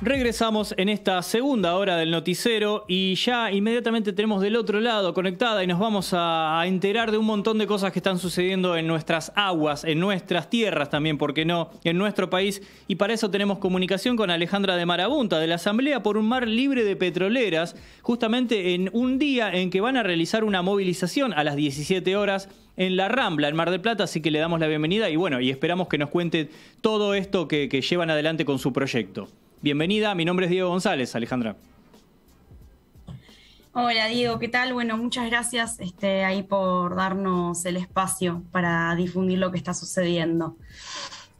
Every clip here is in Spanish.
Regresamos en esta segunda hora del noticiero y ya inmediatamente tenemos del otro lado conectada y nos vamos a enterar de un montón de cosas que están sucediendo en nuestras aguas, en nuestras tierras también, ¿por qué no?, en nuestro país. Y para eso tenemos comunicación con Alejandra de Marabunta, de la Asamblea por un Mar Libre de Petroleras, justamente en un día en que van a realizar una movilización a las 17 horas en La Rambla, en Mar del Plata, así que le damos la bienvenida y bueno, y esperamos que nos cuente todo esto que llevan adelante con su proyecto. Bienvenida, mi nombre es Diego González, Alejandra. Hola Diego, ¿qué tal? Bueno, muchas gracias este, ahí por darnos el espacio para difundir lo que está sucediendo.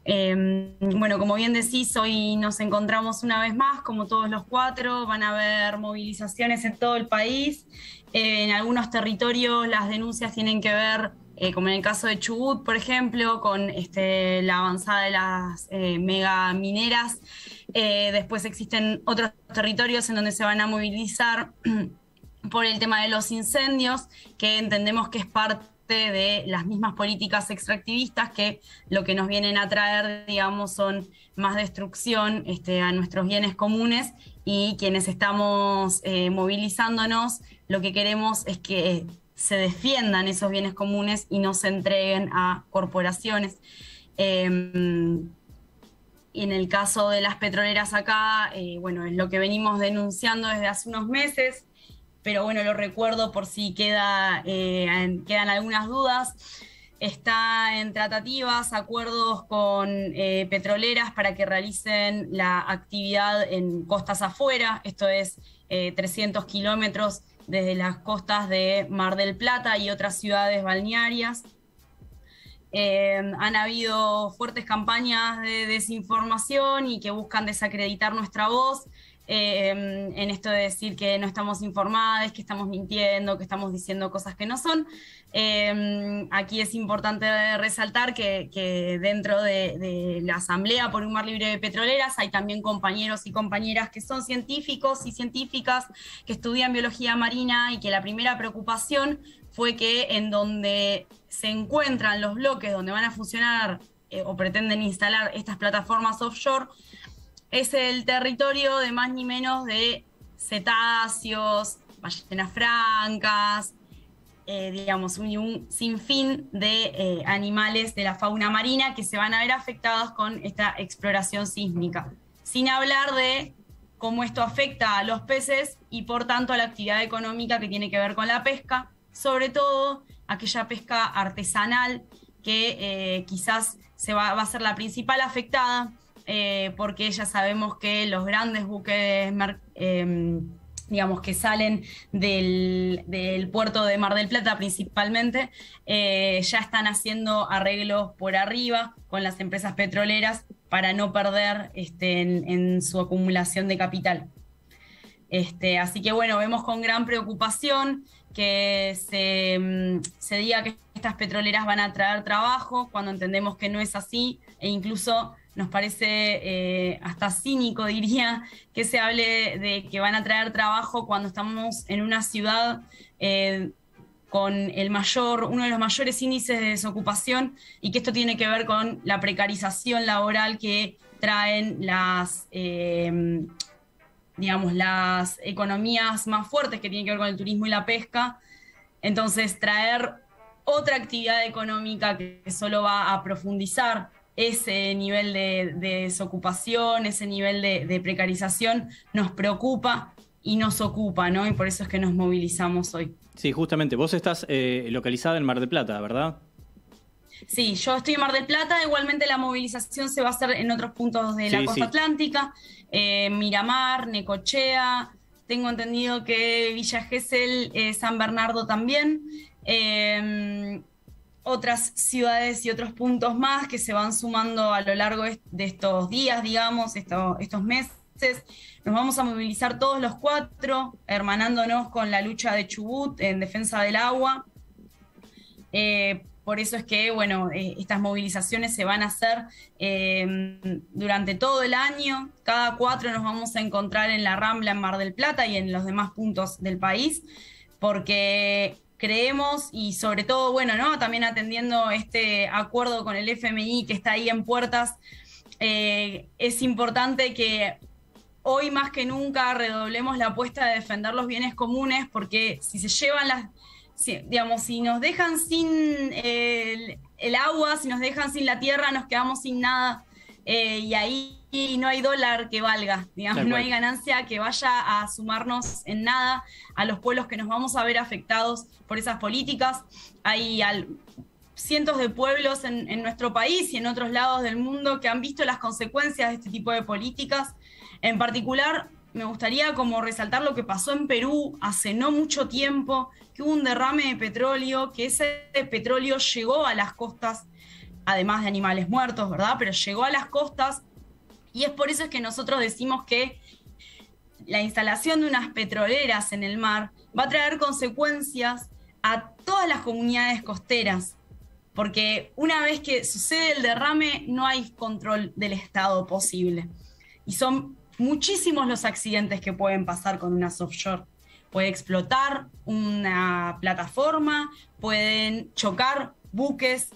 Em, bueno, como bien decís, hoy nos encontramos una vez más, como todos los cuatro, van a haber movilizaciones en todo el país. Eh, en algunos territorios las denuncias tienen que ver eh, como en el caso de Chubut, por ejemplo, con este, la avanzada de las eh, mega mineras. Eh, después existen otros territorios en donde se van a movilizar por el tema de los incendios, que entendemos que es parte de las mismas políticas extractivistas que lo que nos vienen a traer, digamos, son más destrucción este, a nuestros bienes comunes y quienes estamos movilizándonos, lo que queremos es que se defiendan esos bienes comunes y no se entreguen a corporaciones. Em, en el caso de las petroleras acá, eh, bueno, es lo que venimos denunciando desde hace unos meses, pero bueno, lo recuerdo por si queda, eh, quedan algunas dudas. Está en tratativas, acuerdos con eh, petroleras para que realicen la actividad en costas afuera, esto es 300 kilómetros desde las costas de Mar del Plata y otras ciudades balnearias. Eh, han habido fuertes campañas de desinformación y que buscan desacreditar nuestra voz Em, en esto de decir que no estamos informadas, que estamos mintiendo, que estamos diciendo cosas que no son. Em, aquí es importante resaltar que, dentro de, la Asamblea por un Mar Libre de Petroleras hay también compañeros y compañeras que son científicos y científicas que estudian biología marina y que la primera preocupación fue que en donde se encuentran los bloques donde van a funcionar eh, o pretenden instalar estas plataformas offshore, es el territorio de más ni menos de cetáceos, ballenas francas, eh, digamos, un, sinfín de eh, animales de la fauna marina que se van a ver afectados con esta exploración sísmica. Sin hablar de cómo esto afecta a los peces y por tanto a la actividad económica que tiene que ver con la pesca, sobre todo aquella pesca artesanal que eh, quizás se va a ser la principal afectada eh, porque ya sabemos que los grandes buques em, digamos, que salen del, puerto de Mar del Plata principalmente, eh, ya están haciendo arreglos por arriba con las empresas petroleras para no perder este, en, su acumulación de capital. Este, así que bueno, vemos con gran preocupación que se, em, se diga que estas petroleras van a traer trabajo cuando entendemos que no es así e incluso nos parece eh, hasta cínico, diría, que se hable de que van a traer trabajo cuando estamos en una ciudad eh, con el mayor, uno de los mayores índices de desocupación y que esto tiene que ver con la precarización laboral que traen las, eh, digamos, las economías más fuertes que tienen que ver con el turismo y la pesca. Entonces, traer otra actividad económica que solo va a profundizar ese nivel de, desocupación, ese nivel de, precarización nos preocupa y nos ocupa, ¿no? Y por eso es que nos movilizamos hoy. Sí, justamente, vos estás eh, localizada en Mar del Plata, ¿verdad? Sí, yo estoy en Mar del Plata, igualmente la movilización se va a hacer en otros puntos de la costa atlántica, eh, Miramar, Necochea, tengo entendido que Villa Gesell, eh, San Bernardo también. Eh, otras ciudades y otros puntos más que se van sumando a lo largo de estos días, digamos, estos meses. Nos vamos a movilizar todos los cuatro, hermanándonos con la lucha de Chubut en defensa del agua. Eh, por eso es que, bueno, eh, estas movilizaciones se van a hacer em, durante todo el año. Cada cuatro nos vamos a encontrar en la Rambla, en Mar del Plata y en los demás puntos del país, porque creemos y sobre todo, bueno, ¿no? También atendiendo este acuerdo con el FMI que está ahí en puertas, eh, es importante que hoy más que nunca redoblemos la apuesta de defender los bienes comunes porque si se llevan las, digamos, si nos dejan sin eh, el agua, si nos dejan sin la tierra, nos quedamos sin nada. Eh, y ahí no hay dólar que valga, digamos, no hay ganancia que vaya a sumarnos en nada a los pueblos que nos vamos a ver afectados por esas políticas. Hay cientos de pueblos en, en, nuestro país y en otros lados del mundo que han visto las consecuencias de este tipo de políticas. En particular, me gustaría como resaltar lo que pasó en Perú hace no mucho tiempo, que hubo un derrame de petróleo, que ese petróleo llegó a las costas además de animales muertos, ¿verdad? Pero llegó a las costas y es por eso es que nosotros decimos que la instalación de unas petroleras en el mar va a traer consecuencias a todas las comunidades costeras, porque una vez que sucede el derrame no hay control del Estado posible. Y son muchísimos los accidentes que pueden pasar con una offshore. Puede explotar una plataforma, pueden chocar buques,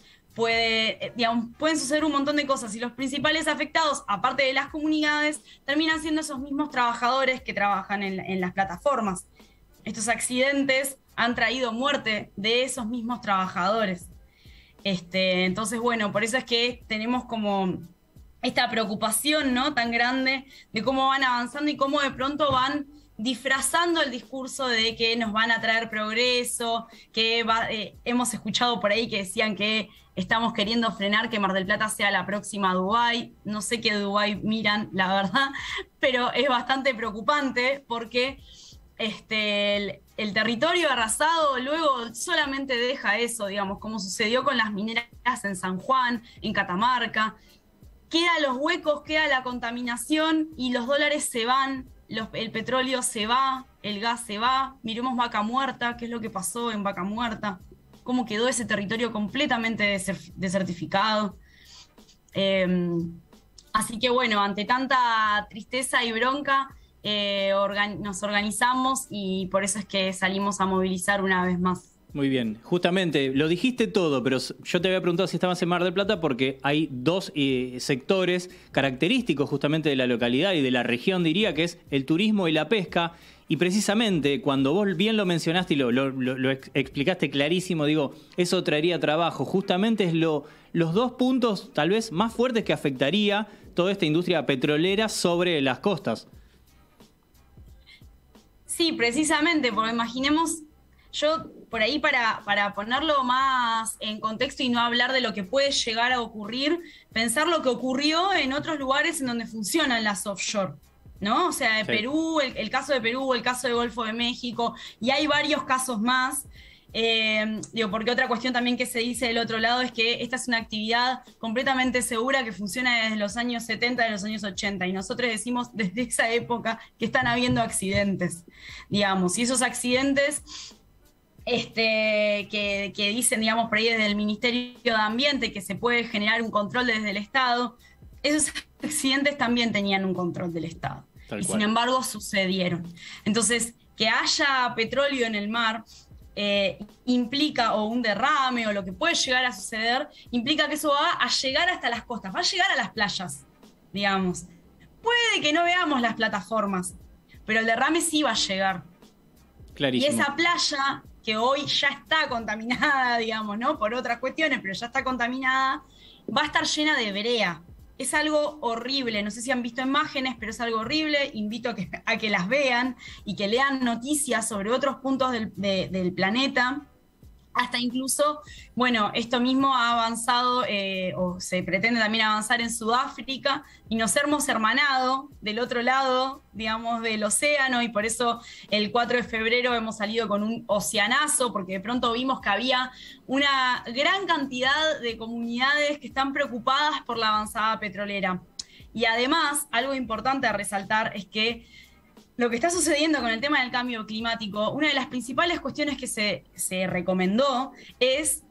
eh, pueden suceder un montón de cosas y los principales afectados, aparte de las comunidades, terminan siendo esos mismos trabajadores que trabajan en, las plataformas. Estos accidentes han traído muerte de esos mismos trabajadores. Este, entonces, bueno, por eso es que tenemos como esta preocupación ¿no? tan grande de cómo van avanzando y cómo de pronto van disfrazando el discurso de que nos van a traer progreso, que eh, hemos escuchado por ahí que decían que estamos queriendo frenar que Mar del Plata sea la próxima Dubái. No sé qué Dubái miran, la verdad, pero es bastante preocupante porque este, el, territorio arrasado luego solamente deja eso, digamos, como sucedió con las mineras en San Juan, en Catamarca. queda los huecos, queda la contaminación y los dólares se van el petróleo se va, el gas se va, miremos vaca muerta, qué es lo que pasó en vaca muerta, cómo quedó ese territorio completamente desertificado. Em, así que bueno, ante tanta tristeza y bronca, eh, nos organizamos y por eso es que salimos a movilizar una vez más. Muy bien, justamente lo dijiste todo, pero yo te había preguntado si estabas en Mar del Plata porque hay dos eh, sectores característicos justamente de la localidad y de la región, diría, que es el turismo y la pesca. Y precisamente cuando vos bien lo mencionaste y lo, explicaste clarísimo, digo, eso traería trabajo. Justamente es lo, los dos puntos tal vez más fuertes que afectaría toda esta industria petrolera sobre las costas. Sí, precisamente, porque imaginemos, yo por ahí para, ponerlo más en contexto y no hablar de lo que puede llegar a ocurrir, pensar lo que ocurrió en otros lugares en donde funcionan las offshore. ¿No? O sea, de Perú, el, caso de Perú, el caso de Golfo de México, y hay varios casos más. Eh, porque otra cuestión también que se dice del otro lado es que esta es una actividad completamente segura que funciona desde los años 70, de los años 80, y nosotros decimos desde esa época que están habiendo accidentes, digamos, y esos accidentes este, que, dicen, digamos, por ahí desde el Ministerio de Ambiente que se puede generar un control desde el Estado, esos accidentes también tenían un control del Estado. y sin embargo sucedieron. Entonces, que haya petróleo en el mar eh, implica, o un derrame, o lo que puede llegar a suceder, implica que eso va a llegar hasta las costas, va a llegar a las playas, digamos. Puede que no veamos las plataformas, pero el derrame sí va a llegar. Clarísimo. Y esa playa que hoy ya está contaminada, digamos, ¿no? Por otras cuestiones, pero ya está contaminada, va a estar llena de brea. Es algo horrible, no sé si han visto imágenes, pero es algo horrible. Invito a que, las vean y que lean noticias sobre otros puntos del planeta hasta incluso, bueno, esto mismo ha avanzado eh, o se pretende también avanzar en Sudáfrica y nos hemos hermanado del otro lado, digamos, del océano y por eso el 4 de febrero hemos salido con un oceanazo porque de pronto vimos que había una gran cantidad de comunidades que están preocupadas por la avanzada petrolera. Y además, algo importante a resaltar es que lo que está sucediendo con el tema del cambio climático, una de las principales cuestiones que se, recomendó es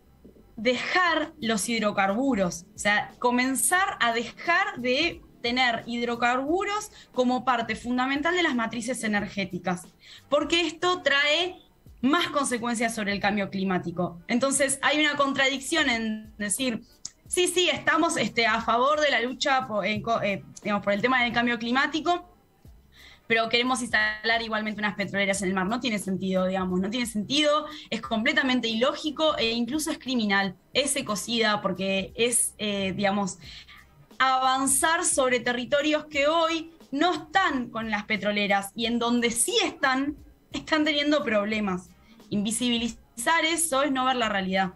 dejar los hidrocarburos, o sea, comenzar a dejar de tener hidrocarburos como parte fundamental de las matrices energéticas, porque esto trae más consecuencias sobre el cambio climático. Entonces, hay una contradicción en decir, sí, sí, estamos este, a favor de la lucha eh, por el tema del cambio climático, pero queremos instalar igualmente unas petroleras en el mar. No tiene sentido, digamos, no tiene sentido, es completamente ilógico e incluso es criminal, es ecocida porque es, eh, digamos, avanzar sobre territorios que hoy no están con las petroleras y en donde sí están, están teniendo problemas. Invisibilizar eso es no ver la realidad.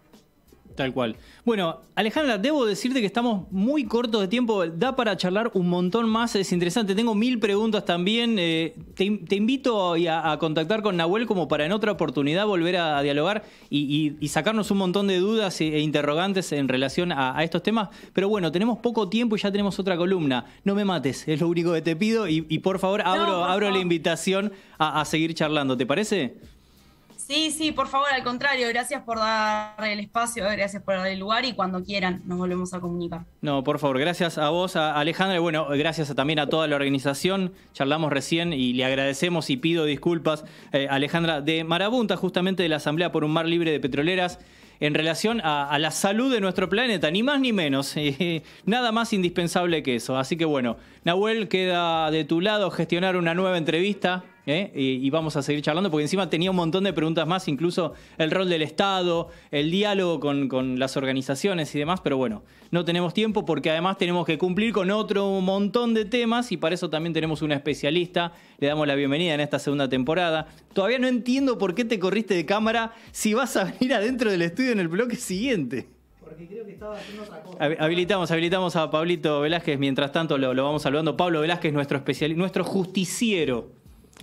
Tal cual. Bueno, Alejandra, debo decirte que estamos muy cortos de tiempo, da para charlar un montón más, es interesante, tengo mil preguntas también, eh, te, invito a, contactar con Nahuel como para en otra oportunidad volver a, dialogar y, sacarnos un montón de dudas e, e interrogantes en relación a, estos temas, pero bueno, tenemos poco tiempo y ya tenemos otra columna, no me mates, es lo único que te pido y, por favor abro, abro la invitación a seguir charlando, ¿te parece? Sí, sí, por favor, al contrario, gracias por dar el espacio, eh, gracias por dar el lugar y cuando quieran nos volvemos a comunicar. No, por favor, gracias a vos, Alejandra, y bueno, gracias también a toda la organización. Charlamos recién y le agradecemos y pido disculpas, eh, Alejandra, de Marabunta, justamente de la Asamblea por un Mar Libre de Petroleras en relación a, la salud de nuestro planeta, ni más ni menos. nada más indispensable que eso. Así que bueno, Nahuel, queda de tu lado gestionar una nueva entrevista ¿eh? y, vamos a seguir charlando, porque encima tenía un montón de preguntas más, incluso el rol del Estado, el diálogo con, las organizaciones y demás, pero bueno, no tenemos tiempo porque además tenemos que cumplir con otro montón de temas y para eso también tenemos una especialista, le damos la bienvenida en esta segunda temporada. Todavía no entiendo por qué te corriste de cámara si vas a venir adentro del estudio en el bloque siguiente. Porque creo que estaba haciendo otra Habilitamos, habilitamos a Pablito Velázquez, mientras tanto lo, vamos saludando. Pablo Velázquez, nuestro especial nuestro justiciero.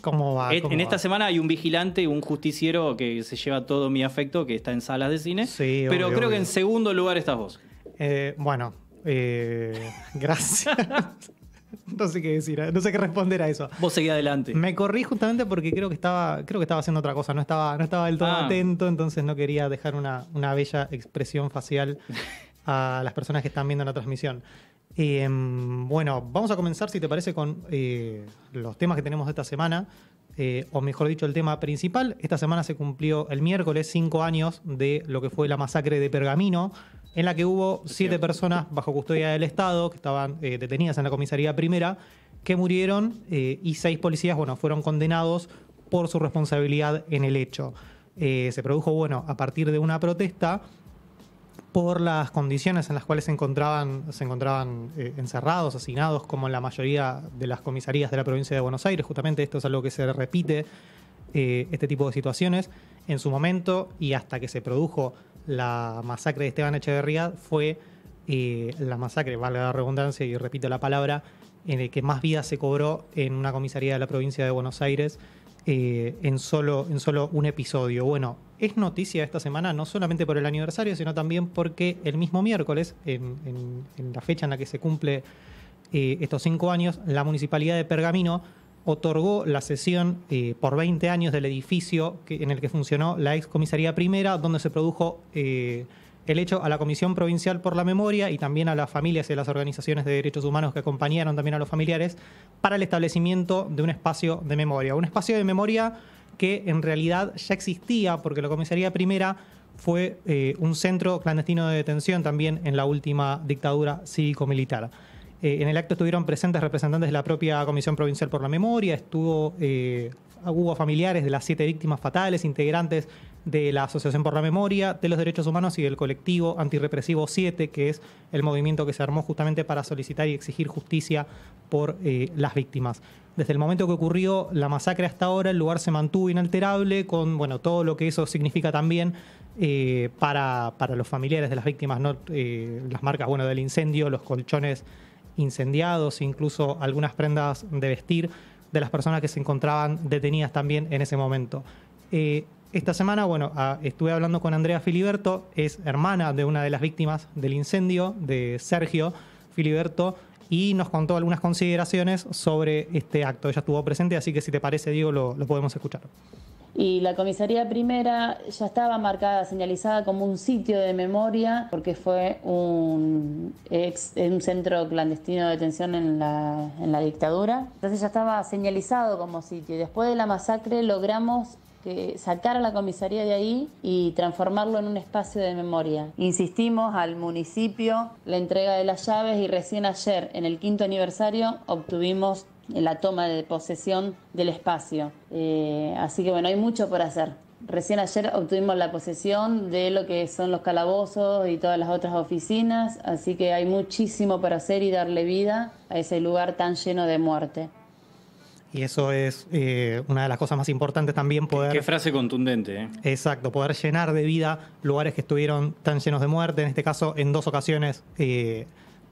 ¿Cómo va? Eh, en esta semana hay un vigilante, un justiciero que se lleva todo mi afecto, que está en salas de cine. pero creo que en segundo lugar estás vos. Eh, bueno, eh, gracias. no sé qué decir, no sé qué responder a eso. Vos seguí adelante. Me corrí justamente porque creo que estaba, creo que estaba haciendo otra cosa, no estaba, no estaba del todo ah. atento, entonces no quería dejar una bella expresión facial a las personas que están viendo la transmisión. Em, bueno, vamos a comenzar, si te parece, con eh, los temas que tenemos esta semana, eh, o mejor dicho, el tema principal. Esta semana se cumplió el miércoles cinco años de lo que fue la masacre de Pergamino, en la que hubo siete personas bajo custodia del Estado que estaban eh, detenidas en la comisaría primera, que murieron y seis policías, bueno, fueron condenados por su responsabilidad en el hecho. se produjo, bueno, a partir de una protesta por las condiciones en las cuales se encontraban, se encontraban eh, encerrados, asesinados, como en la mayoría de las comisarías de la provincia de Buenos Aires. Justamente esto es algo que se repite, eh, este tipo de situaciones. En su momento y hasta que se produjo la masacre de Esteban Echeverría, fue eh, la masacre, vale la redundancia y repito la palabra, en el que más vidas se cobró en una comisaría de la provincia de Buenos Aires eh, en, solo, en solo un episodio. Bueno, es noticia esta semana no solamente por el aniversario, sino también porque el mismo miércoles, en, la fecha en la que se cumple eh, estos cinco años, la municipalidad de Pergamino otorgó la cesión eh, por 20 años del edificio en el que funcionó la ex comisaría primera, donde se produjo el hecho a la Comisión Provincial por la Memoria y también a las familias y a las organizaciones de derechos humanos que acompañaron también a los familiares para el establecimiento de un espacio de memoria. Un espacio de memoria que en realidad ya existía porque la Comisaría Primera fue eh, un centro clandestino de detención también en la última dictadura cívico-militar. Eh, en el acto estuvieron presentes representantes de la propia Comisión Provincial por la Memoria, estuvo eh, hubo familiares de las siete víctimas fatales, integrantes de la Asociación por la Memoria, de los Derechos Humanos y del colectivo antirrepresivo 7, que es el movimiento que se armó justamente para solicitar y exigir justicia por eh, las víctimas. Desde el momento que ocurrió la masacre hasta ahora, el lugar se mantuvo inalterable, con bueno, todo lo que eso significa también eh, para, los familiares de las víctimas, ¿no? Eh, las marcas bueno, del incendio, los colchones incendiados, incluso algunas prendas de vestir de las personas que se encontraban detenidas también en ese momento. Eh, esta semana, bueno, ah, estuve hablando con Andrea Filiberto, es hermana de una de las víctimas del incendio, de Sergio Filiberto, y nos contó algunas consideraciones sobre este acto. Ella estuvo presente, así que si te parece, Diego, lo, lo podemos escuchar. Y la comisaría primera ya estaba marcada, señalizada como un sitio de memoria, porque fue un, centro clandestino de detención en la, dictadura. Entonces ya estaba señalizado como sitio. después de la masacre logramos sacar a la comisaría de ahí y transformarlo en un espacio de memoria. Insistimos al municipio la entrega de las llaves y recién ayer, en el quinto aniversario, obtuvimos la toma de posesión del espacio. Eh, así que bueno, hay mucho por hacer. Recién ayer obtuvimos la posesión de lo que son los calabozos y todas las otras oficinas, así que hay muchísimo por hacer y darle vida a ese lugar tan lleno de muerte. Y eso es eh, una de las cosas más importantes también poder... Qué, frase contundente. Eh. Exacto, poder llenar de vida lugares que estuvieron tan llenos de muerte, en este caso en dos ocasiones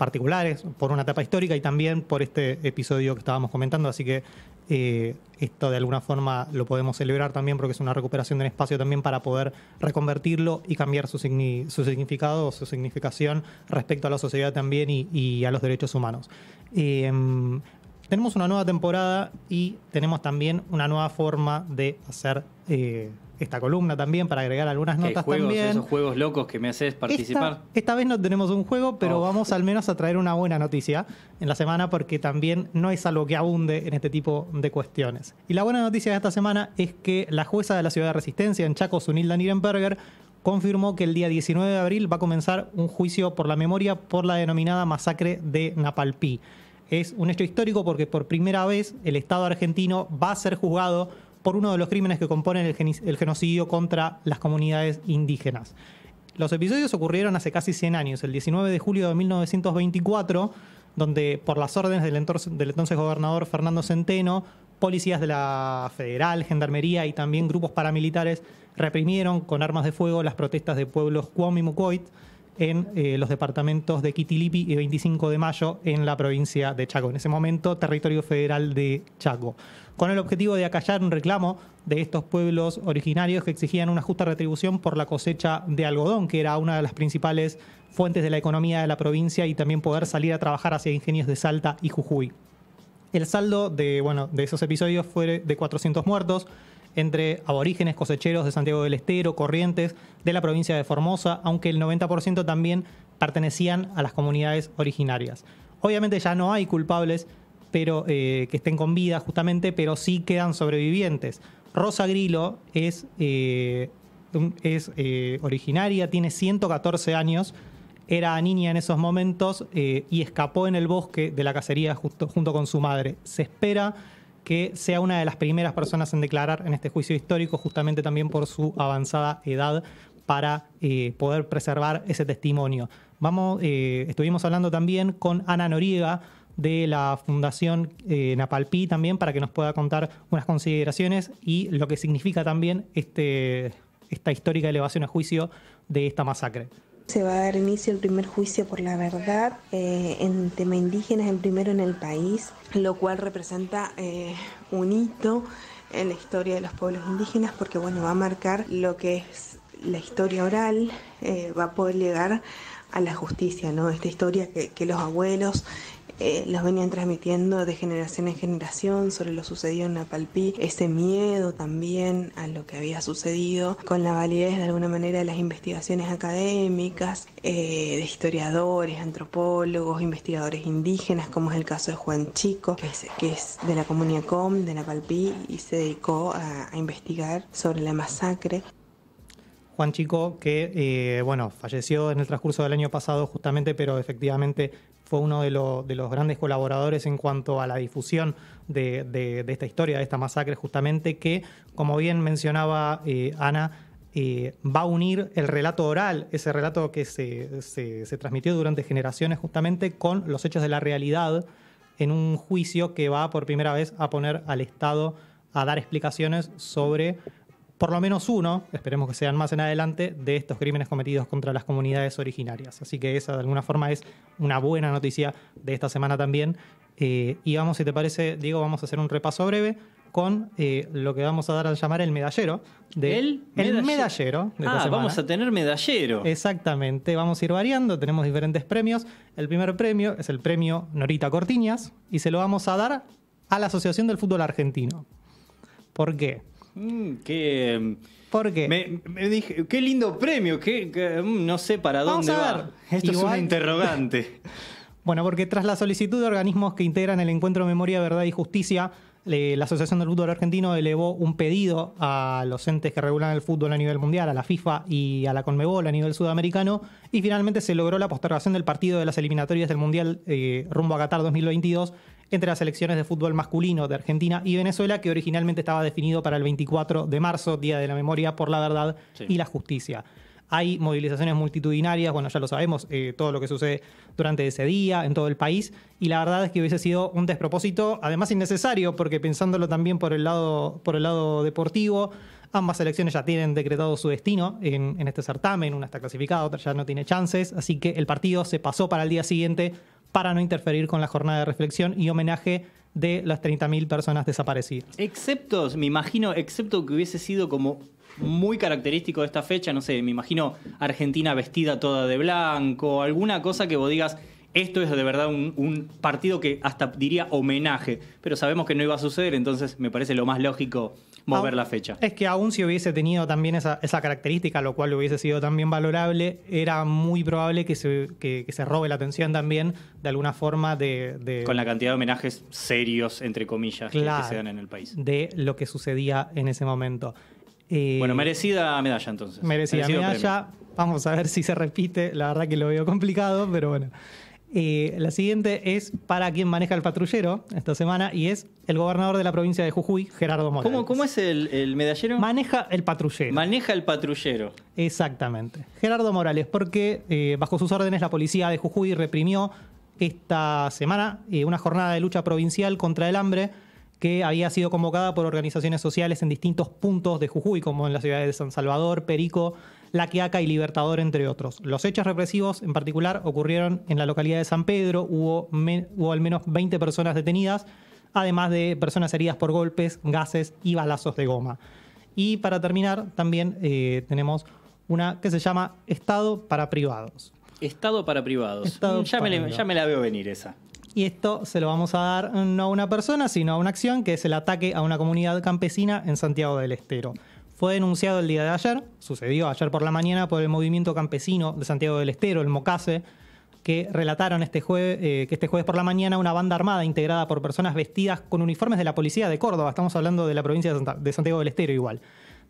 particulares, por una etapa histórica y también por este episodio que estábamos comentando, así que eh, esto de alguna forma lo podemos celebrar también porque es una recuperación del espacio también para poder reconvertirlo y cambiar su, significado o su significación respecto a la sociedad también y, a los derechos humanos. Em, tenemos una nueva temporada y tenemos también una nueva forma de hacer... Eh, esta columna también para agregar algunas notas juegos, Esos juegos locos que me haces participar. Esta, vez no tenemos un juego, pero oh. vamos al menos a traer una buena noticia en la semana porque también no es algo que abunde en este tipo de cuestiones. Y la buena noticia de esta semana es que la jueza de la ciudad de Resistencia en Chaco, Sunilda Nirenberger, confirmó que el día 19 de abril va a comenzar un juicio por la memoria por la denominada masacre de Napalpí. Es un hecho histórico porque por primera vez el Estado argentino va a ser juzgado por uno de los crímenes que componen el, genocidio contra las comunidades indígenas. Los episodios ocurrieron hace casi 100 años, el 19 de julio de 1924, donde por las órdenes del, entonces gobernador Fernando Centeno, policías de la Federal, Gendarmería y también grupos paramilitares reprimieron con armas de fuego las protestas de pueblos Cuom y Mucoit, en eh, los departamentos de Quitilipi y 25 de Mayo en la provincia de Chaco, en ese momento territorio federal de Chaco, con el objetivo de acallar un reclamo de estos pueblos originarios que exigían una justa retribución por la cosecha de algodón, que era una de las principales fuentes de la economía de la provincia y también poder salir a trabajar hacia ingenios de Salta y Jujuy. El saldo de, de esos episodios fue de 400 muertos, entre aborígenes cosecheros de Santiago del Estero, Corrientes, de la provincia de Formosa, aunque el 90% también pertenecían a las comunidades originarias. Obviamente ya no hay culpables pero, eh, que estén con vida justamente, pero sí quedan sobrevivientes. Rosa Grilo es, eh, es eh, originaria, tiene 114 años, era niña en esos momentos y escapó en el bosque de la cacería junto con su madre. Se espera que sea una de las primeras personas en declarar en este juicio histórico, justamente también por su avanzada edad, para eh, poder preservar ese testimonio. Vamos, eh, estuvimos hablando también con Ana Noriega de la Fundación eh, Napalpí también para que nos pueda contar unas consideraciones y lo que significa también este, esta histórica elevación a juicio de esta masacre. Se va a dar inicio el primer juicio por la verdad eh, en tema indígena, el primero en el país, lo cual representa eh, un hito en la historia de los pueblos indígenas porque bueno, va a marcar lo que es la historia oral, eh, va a poder llegar a la justicia, ¿no? Esta historia que los abuelos eh, los venían transmitiendo de generación en generación sobre lo sucedido en Napalpí, ese miedo también a lo que había sucedido, con la validez de alguna manera de las investigaciones académicas, eh, de historiadores, antropólogos, investigadores indígenas, como es el caso de Juan Chico, que es, de la comunidad COM, de Napalpí, y se dedicó a, investigar sobre la masacre. Juan Chico, que eh, bueno, falleció en el transcurso del año pasado justamente, pero efectivamente fue uno de, los grandes colaboradores en cuanto a la difusión de, esta historia, de esta masacre, justamente, que, como bien mencionaba eh, Ana, eh, va a unir el relato oral, ese relato que se, se, transmitió durante generaciones justamente con los hechos de la realidad en un juicio que va por primera vez a poner al Estado a dar explicaciones sobre por lo menos uno, esperemos que sean más en adelante, de estos crímenes cometidos contra las comunidades originarias. Así que esa de alguna forma es una buena noticia de esta semana también. Eh, y vamos, si te parece, Diego, vamos a hacer un repaso breve con eh, lo que vamos a dar a llamar el medallero. De, ¿El? medallero. El medallero ah, vamos a tener medallero. Exactamente, vamos a ir variando, tenemos diferentes premios. El primer premio es el premio Norita Cortiñas y se lo vamos a dar a la Asociación del Fútbol Argentino. ¿Por qué? Mm, qué, ¿Por qué? Me, dije, qué lindo premio, qué, mm, no sé para dónde va. Esto es un interrogante. bueno, porque tras la solicitud de organismos que integran el Encuentro de Memoria, Verdad y Justicia, la Asociación del Fútbol Argentino elevó un pedido a los entes que regulan el fútbol a nivel mundial, a la FIFA y a la Conmebol a nivel sudamericano, y finalmente se logró la postergación del partido de las eliminatorias del Mundial eh, rumbo a Qatar 2022 entre las elecciones de fútbol masculino de Argentina y Venezuela, que originalmente estaba definido para el 24 de marzo, Día de la Memoria por la Verdad y la Justicia. Hay movilizaciones multitudinarias, bueno, ya lo sabemos, eh, todo lo que sucede durante ese día en todo el país. Y la verdad es que hubiese sido un despropósito, además innecesario, porque pensándolo también por el lado, por el lado deportivo, ambas elecciones ya tienen decretado su destino en, en este certamen, una está clasificada, otra ya no tiene chances, así que el partido se pasó para el día siguiente para no interferir con la jornada de reflexión y homenaje de las 30.000 personas desaparecidas. Excepto, me imagino, excepto que hubiese sido como muy característico de esta fecha, no sé, me imagino Argentina vestida toda de blanco, alguna cosa que vos digas, esto es de verdad un, un, partido que hasta diría homenaje, pero sabemos que no iba a suceder, entonces me parece lo más lógico mover la fecha. Es que aún si hubiese tenido también esa, característica, lo cual hubiese sido también valorable, era muy probable que se, robe la atención también de alguna forma de, Con la cantidad de homenajes serios, entre comillas, que, se dan en el país. De lo que sucedía en ese momento. Eh, bueno, merecida medalla entonces. Merecida medalla. Vamos a ver si se repite. La verdad que lo veo complicado, pero bueno la siguiente es para quien maneja el patrullero esta semana y es el gobernador de la provincia de Jujuy, Gerardo Morales. ¿Cómo, es el, medallero? Maneja el patrullero. Maneja el patrullero. Exactamente. Gerardo Morales, porque eh, bajo sus órdenes la policía de Jujuy reprimió esta semana eh, una jornada de lucha provincial contra el hambre que había sido convocada por organizaciones sociales en distintos puntos de Jujuy, como en las ciudades de San Salvador, Perico, la Quiaca y Libertador, entre otros. Los hechos represivos en particular ocurrieron en la localidad de San Pedro, hubo, al menos 20 personas detenidas, además de personas heridas por golpes, gases y balazos de goma. Y para terminar, también eh, tenemos una que se llama Estado para Privados. Estado para mm, privados. ya me la veo venir esa. Y esto se lo vamos a dar no a una persona, sino a una acción, que es el ataque a una comunidad campesina en Santiago del Estero fue denunciado el día de ayer, sucedió ayer por la mañana, por el movimiento campesino de Santiago del Estero, el MOCASE, que relataron este jueves, eh, que este jueves por la mañana una banda armada integrada por personas vestidas con uniformes de la policía de Córdoba, estamos hablando de la provincia de, de Santiago del Estero igual,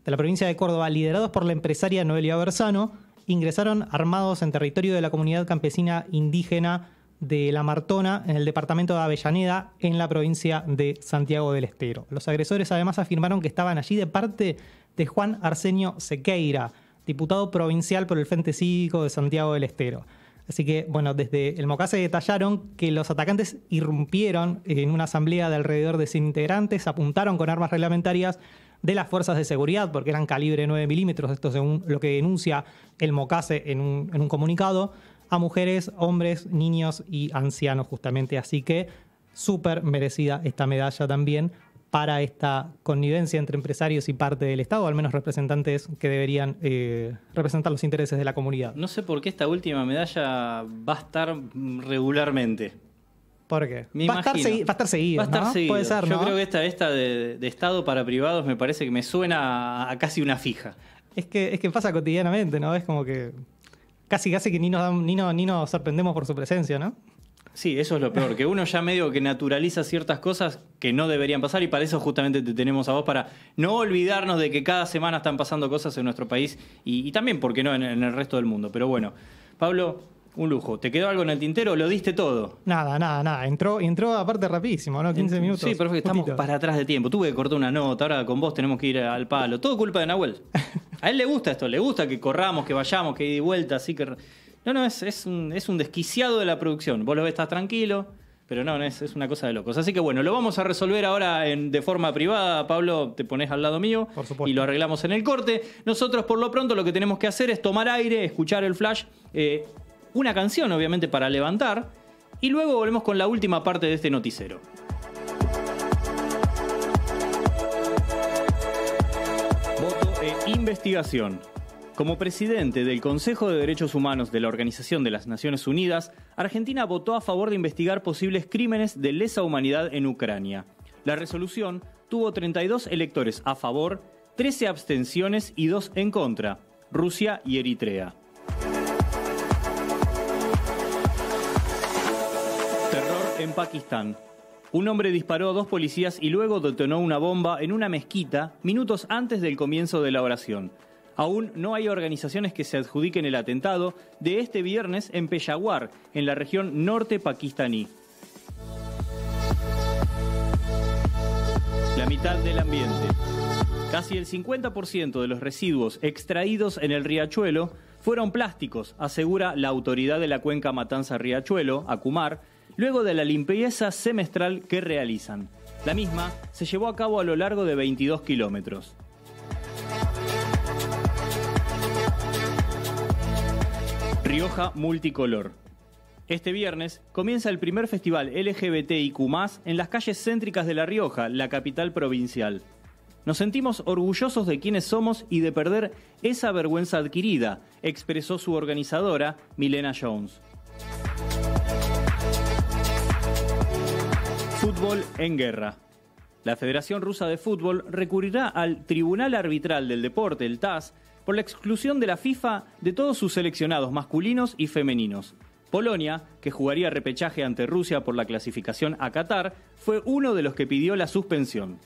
de la provincia de Córdoba, liderados por la empresaria Noelia Bersano, ingresaron armados en territorio de la comunidad campesina indígena de La Martona, en el departamento de Avellaneda, en la provincia de Santiago del Estero. Los agresores además afirmaron que estaban allí de parte de Juan Arsenio Sequeira, diputado provincial por el Frente Cívico de Santiago del Estero. Así que, bueno, desde el MOCASE detallaron que los atacantes irrumpieron en una asamblea de alrededor de 100 integrantes, apuntaron con armas reglamentarias de las fuerzas de seguridad, porque eran calibre 9 milímetros, esto según lo que denuncia el MOCASE en un, en un comunicado, a mujeres, hombres, niños y ancianos justamente. Así que súper merecida esta medalla también para esta connivencia entre empresarios y parte del Estado, al menos representantes que deberían eh, representar los intereses de la comunidad. No sé por qué esta última medalla va a estar regularmente. ¿Por qué? va, a estar seguida. va, a estar seguida, Puede ser, Yo creo que esta, de, Estado para privados me parece que me suena a, casi una fija. Es que, es que pasa cotidianamente, ¿no? Es como que casi casi que ni nos, ni, nos sorprendemos por su presencia, ¿no? Sí, eso es lo peor, que uno ya medio que naturaliza ciertas cosas que no deberían pasar y para eso justamente te tenemos a vos, para no olvidarnos de que cada semana están pasando cosas en nuestro país y, también, ¿por qué no?, en, el resto del mundo. Pero bueno, Pablo, un lujo. ¿Te quedó algo en el tintero? o ¿Lo diste todo? Nada, nada, nada. Entró, entró aparte rapidísimo, ¿no? 15 minutos. Sí, perfecto. Estamos para atrás de tiempo. Tuve que cortar una nota, ahora con vos tenemos que ir al palo. Todo culpa de Nahuel. A él le gusta esto, le gusta que corramos, que vayamos, que de vuelta, así que. No, no, es, un, desquiciado de la producción. Vos lo ves, estás tranquilo, pero no, es, una cosa de locos. Así que bueno, lo vamos a resolver ahora de forma privada. Pablo, te pones al lado mío y lo arreglamos en el corte. Nosotros, por lo pronto, lo que tenemos que hacer es tomar aire, escuchar el flash, eh, una canción, obviamente, para levantar, y luego volvemos con la última parte de este noticiero. Investigación. Como presidente del Consejo de Derechos Humanos de la Organización de las Naciones Unidas, Argentina votó a favor de investigar posibles crímenes de lesa humanidad en Ucrania. La resolución tuvo 32 electores a favor, 13 abstenciones y 2 en contra, Rusia y Eritrea. Terror en Pakistán. Un hombre disparó a dos policías y luego detonó una bomba en una mezquita minutos antes del comienzo de la oración. Aún no hay organizaciones que se adjudiquen el atentado de este viernes en Peshawar, en la región norte pakistaní. La mitad del ambiente. Casi el 50% de los residuos extraídos en el riachuelo fueron plásticos, asegura la autoridad de la cuenca Matanza Riachuelo, ACUMAR, luego de la limpieza semestral que realizan. La misma se llevó a cabo a lo largo de 22 kilómetros. Rioja Multicolor. Este viernes comienza el primer festival LGBTIQ en las calles céntricas de La Rioja, la capital provincial. Nos sentimos orgullosos de quienes somos y de perder esa vergüenza adquirida, expresó su organizadora, Milena Jones. Fútbol en guerra. La Federación Rusa de Fútbol recurrirá al Tribunal Arbitral del Deporte, el TAS, por la exclusión de la FIFA de todos sus seleccionados masculinos y femeninos. Polonia, que jugaría repechaje ante Rusia por la clasificación a Qatar, fue uno de los que pidió la suspensión.